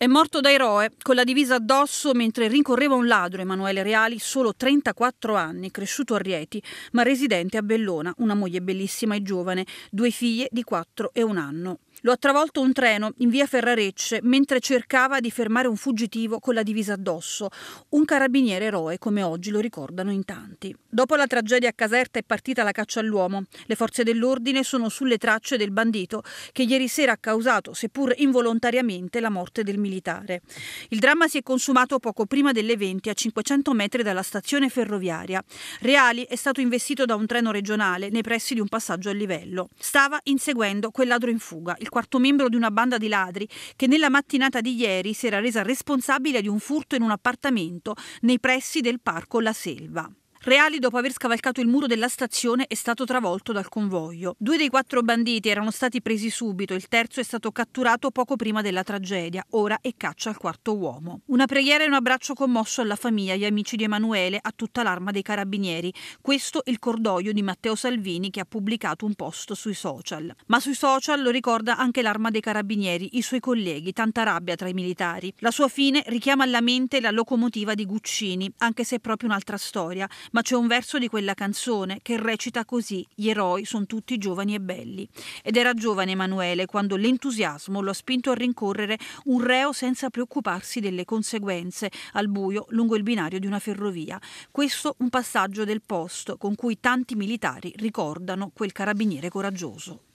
È morto da eroe, con la divisa addosso mentre rincorreva un ladro, Emanuele Reali, solo 34 anni, cresciuto a Rieti, ma residente a Bellona, una moglie bellissima e giovane, due figlie di 4 e un anno. Lo ha travolto un treno in via Ferrarecce mentre cercava di fermare un fuggitivo con la divisa addosso, un carabiniere eroe come oggi lo ricordano in tanti. Dopo la tragedia a Caserta è partita la caccia all'uomo. Le forze dell'ordine sono sulle tracce del bandito che ieri sera ha causato, seppur involontariamente, la morte del militare militare. Il dramma si è consumato poco prima delle 20 a 500 metri dalla stazione ferroviaria. Reali è stato investito da un treno regionale nei pressi di un passaggio a livello. Stava inseguendo quel ladro in fuga, il quarto membro di una banda di ladri che nella mattinata di ieri si era resa responsabile di un furto in un appartamento nei pressi del parco La Selva. Reali, dopo aver scavalcato il muro della stazione, è stato travolto dal convoglio. Due dei quattro banditi erano stati presi subito, il terzo è stato catturato poco prima della tragedia, ora è caccia al quarto uomo. Una preghiera e un abbraccio commosso alla famiglia, agli amici di Emanuele, a tutta l'arma dei carabinieri. Questo il cordoglio di Matteo Salvini che ha pubblicato un post sui social. Ma sui social lo ricorda anche l'arma dei carabinieri, i suoi colleghi, tanta rabbia tra i militari. La sua fine richiama alla mente la locomotiva di Guccini, anche se è proprio un'altra storia ma c'è un verso di quella canzone che recita così: Gli eroi sono tutti giovani e belli. Ed era giovane Emanuele quando l'entusiasmo lo ha spinto a rincorrere un reo senza preoccuparsi delle conseguenze, al buio lungo il binario di una ferrovia. Questo un passaggio del posto con cui tanti militari ricordano quel carabiniere coraggioso.